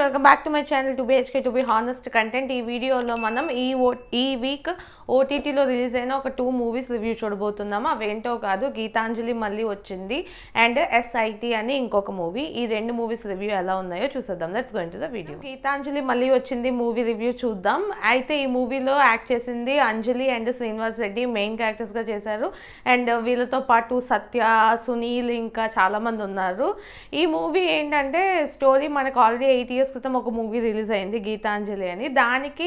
welcome back to my channel two BHK to be honest content ఈ వీడియోలో మనం ఈ ఓ ఈ వీక్ ఓటీటీలో రిలీజ్ అయిన ఒక టూ మూవీస్ రివ్యూ చూడబోతున్నాము అవేంటో కాదు గీతాంజలి మళ్ళీ వచ్చింది అండ్ ఎస్ఐటి అని ఇంకొక మూవీ ఈ రెండు మూవీస్ రివ్యూ ఎలా ఉన్నాయో చూసేద్దాం let's going to the video Geethanjali మళ్ళీ వచ్చింది మూవీ రివ్యూ చూద్దాం అయితే ఈ మూవీలో యాక్ట్ చేసింది అంజలి అండ్ శ్రీనివాస్ రెడ్డి మెయిన్ క్యారెక్టర్స్గా చేశారు అండ్ వీళ్ళతో పాటు సత్య సునీల్ ఇంకా చాలామంది ఉన్నారు ఈ మూవీ ఏంటంటే స్టోరీ మనకు ఆల్రెడీ ఎయిట్ ఇయర్స్ ఇయర్స్ క్రితం ఒక మూవీ రిలీజ్ అయింది గీతాంజలి అని దానికి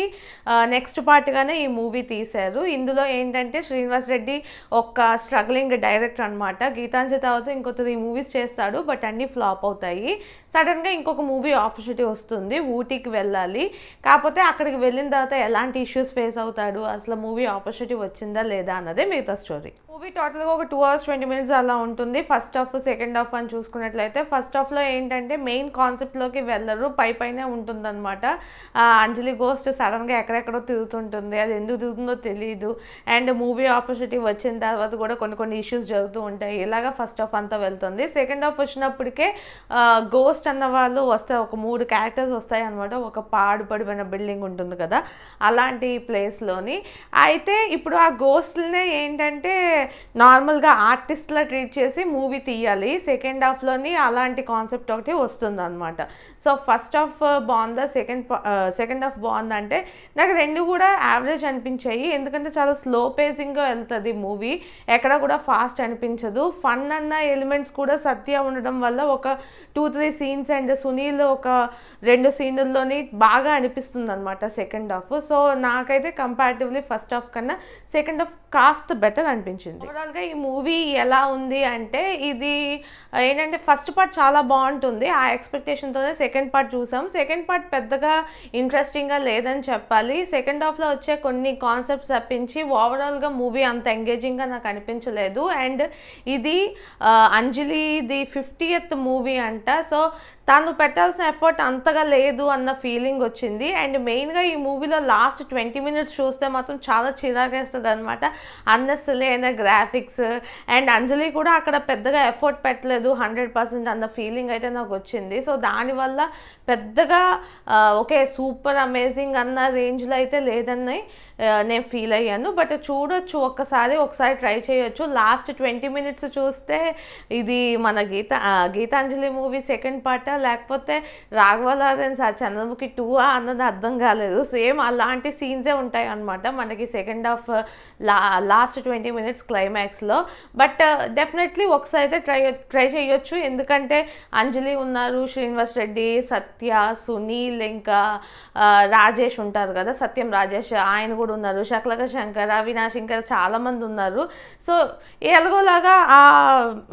నెక్స్ట్ పార్ట్గానే ఈ మూవీ తీశారు ఇందులో ఏంటంటే శ్రీనివాస్ రెడ్డి ఒక స్ట్రగ్లింగ్ డైరెక్టర్ అనమాట గీతాంజలి తర్వాత ఇంకో త్రీ మూవీస్ చేస్తాడు బట్ అన్నీ ఫ్లాప్ అవుతాయి సడన్గా ఇంకొక మూవీ ఆపర్చునిటీ వస్తుంది ఊటీకి వెళ్ళాలి కాకపోతే అక్కడికి వెళ్ళిన తర్వాత ఎలాంటి ఇష్యూస్ ఫేస్ అవుతాడు అసలు మూవీ ఆపర్చునిటీ వచ్చిందా లేదా అన్నదే మిగతా స్టోరీ మూవీ టోటల్గా ఒక టూ అవర్స్ ట్వంటీ మినిట్స్ అలా ఉంటుంది ఫస్ట్ హాఫ్ సెకండ్ హాఫ్ అని చూసుకున్నట్లయితే ఫస్ట్ హాఫ్లో ఏంటంటే మెయిన్ కాన్సెప్ట్లోకి వెళ్ళరు పై ఉంటుంది అనమాట అంజలి గోస్ట్ సడన్గా ఎక్కడెక్కడో తిరుగుతుంటుంది అది ఎందుకు తిరుగుతుందో తెలియదు అండ్ మూవీ ఆపర్చునిటీ వచ్చిన తర్వాత కూడా కొన్ని కొన్ని ఇష్యూస్ జరుగుతూ ఉంటాయి ఇలాగా ఫస్ట్ హాఫ్ అంతా వెళ్తుంది సెకండ్ హాఫ్ వచ్చినప్పటికే గోస్ట్ అన్న వాళ్ళు వస్తే ఒక మూడు క్యారెక్టర్స్ వస్తాయి అనమాట ఒక పాడుపడిపోయిన బిల్డింగ్ ఉంటుంది కదా అలాంటి ప్లేస్లోని అయితే ఇప్పుడు ఆ గోస్ట్లనే ఏంటంటే నార్మల్గా ఆర్టిస్ట్లా ట్రీట్ చేసి మూవీ తీయాలి సెకండ్ హాఫ్లోని అలాంటి కాన్సెప్ట్ ఒకటి వస్తుంది అనమాట సో ఫస్ట్ హాఫ్ బాగుందా సెకండ్ సెకండ్ హాఫ్ బాగుందా అంటే నాకు రెండు కూడా యావరేజ్ అనిపించాయి ఎందుకంటే చాలా స్లో పేసింగ్గా వెళ్తుంది మూవీ ఎక్కడ కూడా ఫాస్ట్ అనిపించదు ఫన్ అన్న ఎలిమెంట్స్ కూడా సత్య ఉండడం వల్ల ఒక two three scenes and Sunil ఒక రెండు సీన్లలోని బాగా అనిపిస్తుంది అనమాట సెకండ్ హాఫ్ సో నాకైతే కంపారిటివ్లీ ఫస్ట్ హాఫ్ కన్నా సెకండ్ హాఫ్ కాస్త బెటర్ అనిపించింది ఓవరాల్గా ఈ మూవీ ఎలా ఉంది అంటే ఇది ఏంటంటే ఫస్ట్ పార్ట్ చాలా బాగుంటుంది ఆ ఎక్స్పెక్టేషన్తోనే సెకండ్ పార్ట్ చూసి చూసాం సెకండ్ పార్ట్ పెద్దగా ఇంట్రెస్టింగ్గా లేదని చెప్పాలి సెకండ్ హాఫ్లో వచ్చే కొన్ని కాన్సెప్ట్స్ తప్పించి ఓవరాల్గా మూవీ అంత ఎంగేజింగ్గా నాకు అనిపించలేదు అండ్ ఇది అంజలి ది ఫిఫ్టీయత్ మూవీ అంట సో తాను పెట్టాల్సిన ఎఫర్ట్ అంతగా లేదు అన్న ఫీలింగ్ వచ్చింది అండ్ మెయిన్గా ఈ మూవీలో లాస్ట్ ట్వంటీ మినిట్స్ చూస్తే మాత్రం చాలా చిరాకేస్తుంది అనమాట అన్నెసరీ అయిన గ్రాఫిక్స్ అండ్ అంజలి కూడా అక్కడ పెద్దగా ఎఫర్ట్ పెట్టలేదు హండ్రెడ్ పర్సెంట్ అన్న ఫీలింగ్ అయితే నాకు వచ్చింది సో దానివల్ల పెద్దగా ఓకే సూపర్ అమేజింగ్ అన్న రేంజ్లో అయితే లేదని నేను ఫీల్ అయ్యాను బట్ చూడొచ్చు ఒక్కసారి ఒకసారి ట్రై చేయొచ్చు లాస్ట్ ట్వంటీ మినిట్స్ చూస్తే ఇది మన Geetha Geethanjali movie second part లేకపోతే రాఘవ ఆ చంద్రముఖి టూ అన్నది అర్థం కాలేదు సేమ్ అలాంటి సీన్సే ఉంటాయి అనమాట మనకి సెకండ్ హాఫ్ లా లాస్ట్ ట్వంటీ మినిట్స్ క్లైమాక్స్లో బట్ uh, డెఫినెట్లీ ఒకసారి అయితే ట్రై ట్రై చేయొచ్చు ఎందుకంటే అంజలి ఉన్నారు శ్రీనివాస్ రెడ్డి సత్య సునీల్ ఇంకా uh, రాజేష్ ఉంటారు కదా సత్యం రాజేష్ ఆయన కూడా ఉన్నారు శక్లక శంకర్ అవినాష్ ఇంకా చాలామంది ఉన్నారు సో ఎలాగోలాగా ఆ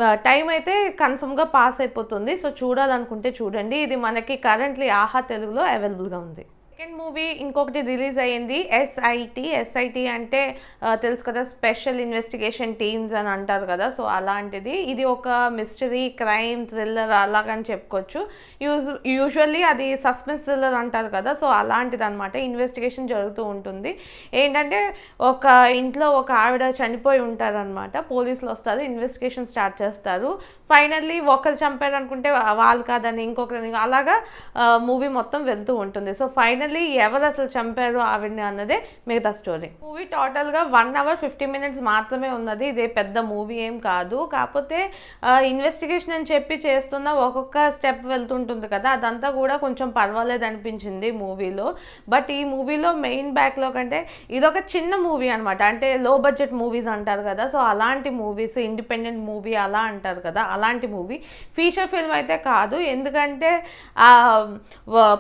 uh, టైం అయితే కన్ఫర్మ్గా పాస్ అయిపోతుంది సో చూడాలనుకుంటే చూడండి ఇది మనకి కరెంట్లీ ఆహా తెలుగులో అవైలబుల్గా ఉంది సెకండ్ మూవీ ఇంకొకటి రిలీజ్ అయ్యింది ఎస్ఐటి ఎస్ఐటి అంటే తెలుసు కదా స్పెషల్ ఇన్వెస్టిగేషన్ టీమ్స్ అని అంటారు కదా సో అలాంటిది ఇది ఒక మిస్టరీ క్రైమ్ థ్రిల్లర్ అలాగని చెప్పుకోవచ్చు యూజ్ యూజువల్లీ అది సస్పెన్స్ థ్రిల్లర్ అంటారు కదా సో అలాంటిది అనమాట ఇన్వెస్టిగేషన్ జరుగుతూ ఉంటుంది ఏంటంటే ఒక ఇంట్లో ఒక ఆవిడ చనిపోయి ఉంటారనమాట పోలీసులు వస్తారు ఇన్వెస్టిగేషన్ స్టార్ట్ చేస్తారు ఫైనల్లీ ఒకరు చంపారనుకుంటే వాళ్ళు కాదని ఇంకొకరిని అలాగా మూవీ మొత్తం వెళ్తూ ఉంటుంది సో ఫైనల్ ఫైనల్లీ ఎవరు అసలు చంపారు ఆవిడని అన్నదే మిగతా స్టోరీ మూవీ టోటల్గా వన్ అవర్ ఫిఫ్టీ మినిట్స్ మాత్రమే ఉన్నది ఇదే పెద్ద మూవీ ఏం కాదు కాకపోతే ఇన్వెస్టిగేషన్ అని చెప్పి చేస్తున్న ఒక్కొక్క స్టెప్ వెళ్తుంటుంది కదా అదంతా కూడా కొంచెం పర్వాలేదు అనిపించింది మూవీలో బట్ ఈ మూవీలో మెయిన్ బ్యాక్లో కంటే ఇదొక చిన్న మూవీ అనమాట అంటే లో బడ్జెట్ మూవీస్ అంటారు కదా సో అలాంటి మూవీస్ ఇండిపెండెంట్ మూవీ అలా అంటారు కదా అలాంటి మూవీ ఫీచర్ ఫిల్మ్ అయితే కాదు ఎందుకంటే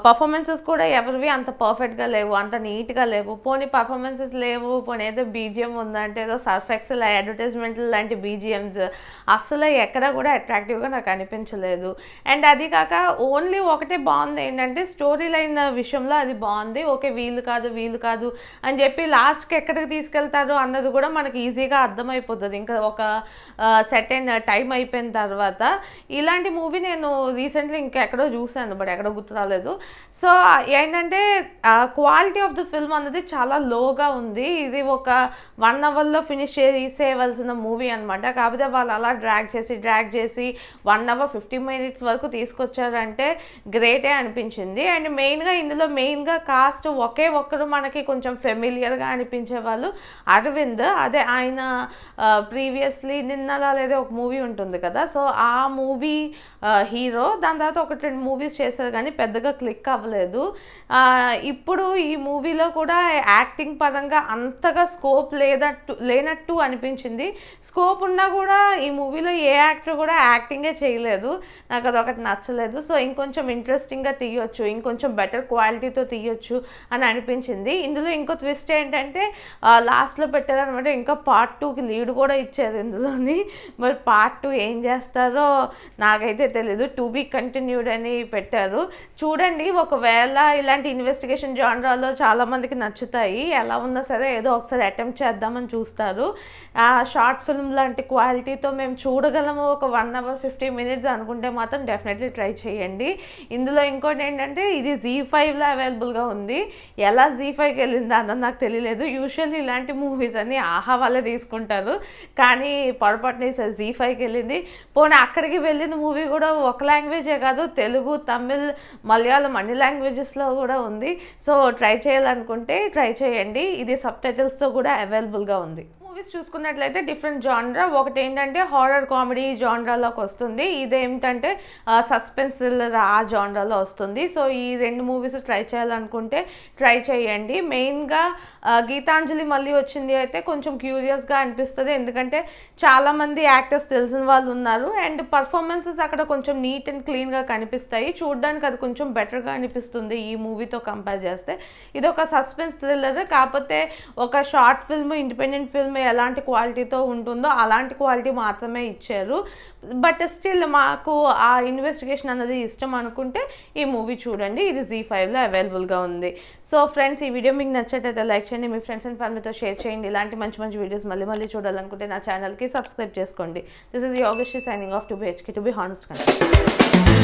పర్ఫార్మెన్సెస్ కూడా ఎవరివి అంత పర్ఫెక్ట్గా లేవు అంత నీట్గా లేవు పోనీ పర్ఫార్మెన్సెస్ లేవు పోనీ ఏదో బీజిఎం ఉందంటే ఏదో సర్ఫెక్స్ల అడ్వర్టైజ్మెంట్లు లాంటి బీజిఎంస్ అస్సలు ఎక్కడ కూడా అట్రాక్టివ్గా నాకు అనిపించలేదు అండ్ అది కాక ఓన్లీ ఒకటే బాగుంది ఏంటంటే స్టోరీ లైన్ విషయంలో అది బాగుంది ఓకే వీలు కాదు వీలు కాదు అని చెప్పి లాస్ట్కి ఎక్కడికి తీసుకెళ్తారు అన్నది కూడా మనకి ఈజీగా అర్థమైపోతుంది ఇంకా ఒక సెటైన్ టైం అయిపోయిన తర్వాత ఇలాంటి మూవీ నేను రీసెంట్లీ ఇంకా ఎక్కడో చూశాను బట్ ఎక్కడో గుర్తు రాలేదు సో ఏంటంటే క్వాలిటీ ఆఫ్ ద ఫిల్మ్ అనేది చాలా లోగా ఉంది ఇది ఒక వన్ అవర్లో ఫినిష్ చేసేయవలసిన మూవీ అనమాట కాకపోతే వాళ్ళు అలా డ్రాగ్ చేసి డ్రాగ్ చేసి వన్ అవర్ ఫిఫ్టీ మినిట్స్ వరకు తీసుకొచ్చారంటే గ్రేటే అనిపించింది అండ్ మెయిన్గా ఇందులో మెయిన్గా కాస్ట్ ఒకే ఒక్కరు మనకి కొంచెం ఫెమిలియర్గా అనిపించే వాళ్ళు అరవింద్ అదే ఆయన ప్రీవియస్లీ నిన్నలా లేదా ఒక మూవీ ఉంటుంది కదా సో ఆ మూవీ హీరో దాని తర్వాత ఒకటి రెండు మూవీస్ చేశారు కానీ పెద్దగా క్లిక్ అవ్వలేదు ఇప్పుడు ఈ మూవీలో కూడా యాక్టింగ్ పరంగా అంతగా స్కోప్ లేదట్టు లేనట్టు అనిపించింది స్కోప్ ఉన్నా కూడా ఈ మూవీలో ఏ యాక్టర్ కూడా యాక్టింగే చేయలేదు నాకు అదొకటి నచ్చలేదు సో ఇంకొంచెం ఇంట్రెస్టింగ్గా తీయొచ్చు ఇంకొంచెం బెటర్ క్వాలిటీతో తీయొచ్చు అని అనిపించింది ఇందులో ఇంకో ట్విస్ట్ ఏంటంటే లాస్ట్లో పెట్టారనమాట ఇంకా పార్ట్ టూకి లీడ్ కూడా ఇచ్చారు ఇందులోని మరి పార్ట్ టూ ఏం చేస్తారో నాకైతే తెలీదు టూ బీ కంటిన్యూడ్ అని పెట్టారు చూడండి ఒకవేళ ఇలాంటి ఇన్వెస్ట్ ఇన్వెస్టిగేషన్ జానరాలో చాలామందికి నచ్చుతాయి ఎలా ఉన్నా సరే ఏదో ఒకసారి అటెంప్ట్ చేద్దామని చూస్తారు ఆ షార్ట్ ఫిల్మ్ లాంటి క్వాలిటీతో మేము చూడగలము ఒక వన్ అవర్ ఫిఫ్టీ మినిట్స్ అనుకుంటే మాత్రం డెఫినెట్లీ ట్రై చేయండి ఇందులో ఇంకోటి ఏంటంటే ఇది జీ ఫైవ్లో అవైలబుల్గా ఉంది ఎలా జీ ఫైవ్కి వెళ్ళిందా అన్నది నాకు తెలియలేదు యూజువల్లీ ఇలాంటి మూవీస్ అన్ని ఆహా వాళ్ళే తీసుకుంటారు కానీ పొరపాటున ఈసారి జీ ఫైవ్కి వెళ్ళింది పోనీ అక్కడికి వెళ్ళిన మూవీ కూడా ఒక లాంగ్వేజే కాదు తెలుగు తమిళ్ మలయాళం అన్ని లాంగ్వేజెస్లో కూడా ఉంది సో ట్రై చేయాలనుకుంటే ట్రై చేయండి ఇది సబ్ టైటిల్స్తో కూడా అవైలబుల్గా ఉంది మూవీస్ చూసుకున్నట్లయితే డిఫరెంట్ జాన్రా ఒకటి ఏంటంటే హారర్ కామెడీ జాన్రాలోకి వస్తుంది ఇదేమిటంటే సస్పెన్స్ థ్రిల్లర్ ఆ జాన్రాలో వస్తుంది సో ఈ రెండు మూవీస్ ట్రై చేయాలనుకుంటే ట్రై చేయండి మెయిన్గా గీతాంజలి మళ్ళీ వచ్చింది అయితే కొంచెం క్యూరియస్గా అనిపిస్తుంది ఎందుకంటే చాలామంది యాక్టర్స్ తెలిసిన వాళ్ళు ఉన్నారు అండ్ పర్ఫార్మెన్సెస్ అక్కడ కొంచెం నీట్ అండ్ క్లీన్గా కనిపిస్తాయి చూడడానికి అది కొంచెం బెటర్గా అనిపిస్తుంది ఈ మూవీతో కంపేర్ చేస్తే ఇది ఒక సస్పెన్స్ థ్రిల్లర్ కాకపోతే ఒక షార్ట్ ఫిల్మ్ ఇండిపెండెంట్ ఫిల్మ్ యూనిఫామ్లో ఎలాంటి క్వాలిటీతో ఉంటుందో అలాంటి క్వాలిటీ మాత్రమే ఇచ్చారు బట్ స్టిల్ మాకు ఆ ఇన్వెస్టిగేషన్ అన్నది ఇష్టం అనుకుంటే ఈ మూవీ చూడండి ఇది జీ ఫైవ్లో అవైలబుల్గా ఉంది సో ఫ్రెండ్స్ ఈ వీడియో మీకు నచ్చట్లయితే లైక్ చేయండి మీ ఫ్రెండ్స్ అండ్ ఫ్యామిలీతో షేర్ చేయండి ఇలాంటి మంచి మంచి వీడియోస్ మళ్ళీ మళ్ళీ చూడాలనుకుంటే నా ఛానల్కి సబ్స్క్రైబ్ చేసుకోండి this is Yogasri signing off two BHK to be honest కంటే